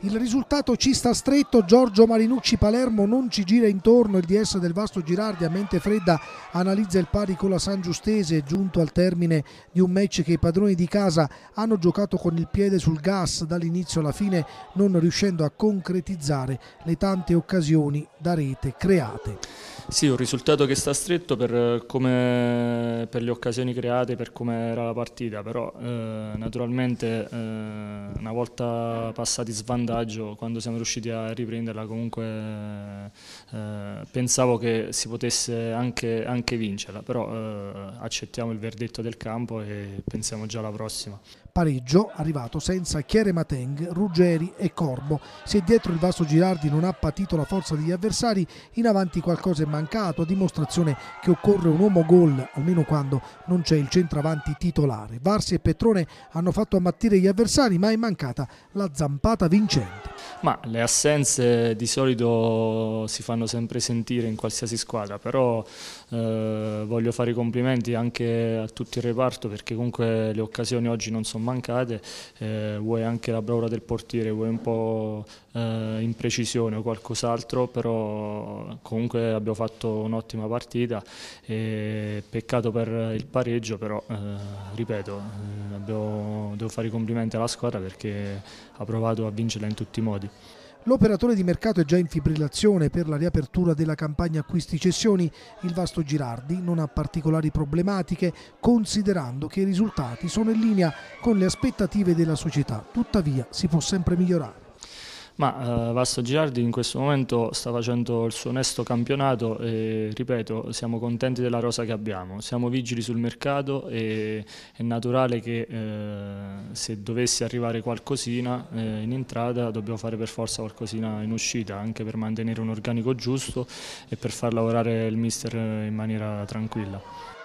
Il risultato ci sta stretto, Giorgio Marinucci Palermo non ci gira intorno, il DS del Vasto Girardi a mente fredda analizza il pari con la San Giustese giunto al termine di un match che i padroni di casa hanno giocato con il piede sul gas dall'inizio alla fine non riuscendo a concretizzare le tante occasioni da rete create. Sì, un risultato che sta stretto per, eh, come, per le occasioni create, per come era la partita, però eh, naturalmente eh, una volta passati svantaggio, quando siamo riusciti a riprenderla comunque eh, pensavo che si potesse anche, anche vincerla, però eh, accettiamo il verdetto del campo e pensiamo già alla prossima. Pareggio, arrivato senza Chiere Mateng, Ruggeri e Corbo. Se dietro il vasto Girardi non ha patito la forza degli avversari, in avanti qualcosa è mancato, a dimostrazione che occorre un uomo gol, almeno quando non c'è il centravanti titolare. Varsi e Petrone hanno fatto ammattire gli avversari, ma è mancata la zampata vincente. Ma le assenze di solito si fanno sempre sentire in qualsiasi squadra, però eh, voglio fare i complimenti anche a tutto il reparto perché comunque le occasioni oggi non sono mancate, eh, vuoi anche la bravura del portiere, vuoi un po' eh, imprecisione o qualcos'altro, però comunque abbiamo fatto un'ottima partita, peccato per il pareggio, però eh, ripeto, eh, abbiamo devo fare i complimenti alla squadra perché ha provato a vincerla in tutti i modi. L'operatore di mercato è già in fibrillazione per la riapertura della campagna acquisti-cessioni. Il vasto Girardi non ha particolari problematiche, considerando che i risultati sono in linea con le aspettative della società. Tuttavia si può sempre migliorare. Ma eh, Vasto Girardi in questo momento sta facendo il suo onesto campionato e ripeto, siamo contenti della rosa che abbiamo, siamo vigili sul mercato e è naturale che eh, se dovesse arrivare qualcosina eh, in entrata dobbiamo fare per forza qualcosina in uscita, anche per mantenere un organico giusto e per far lavorare il mister in maniera tranquilla.